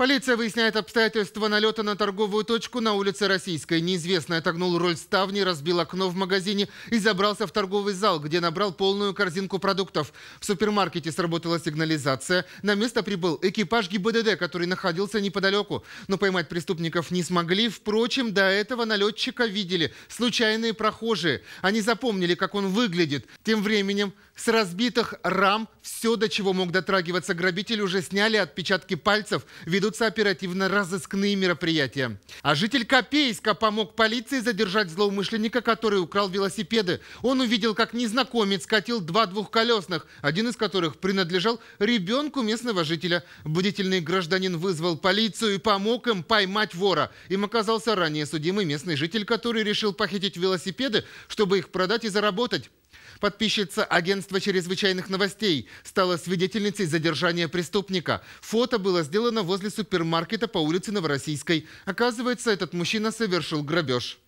Полиция выясняет обстоятельства налета на торговую точку на улице Российской. Неизвестный отогнул роль ставни, разбил окно в магазине и забрался в торговый зал, где набрал полную корзинку продуктов. В супермаркете сработала сигнализация. На место прибыл экипаж ГИБДД, который находился неподалеку. Но поймать преступников не смогли. Впрочем, до этого налетчика видели случайные прохожие. Они запомнили, как он выглядит. Тем временем с разбитых рам все, до чего мог дотрагиваться грабитель, уже сняли отпечатки пальцев, ведут ведутся оперативно-розыскные мероприятия. А житель Копейска помог полиции задержать злоумышленника, который украл велосипеды. Он увидел, как незнакомец катил два двухколесных, один из которых принадлежал ребенку местного жителя. Будительный гражданин вызвал полицию и помог им поймать вора. Им оказался ранее судимый местный житель, который решил похитить велосипеды, чтобы их продать и заработать. Подписчица агентства чрезвычайных новостей стала свидетельницей задержания преступника. Фото было сделано возле супермаркета по улице Новороссийской. Оказывается, этот мужчина совершил грабеж.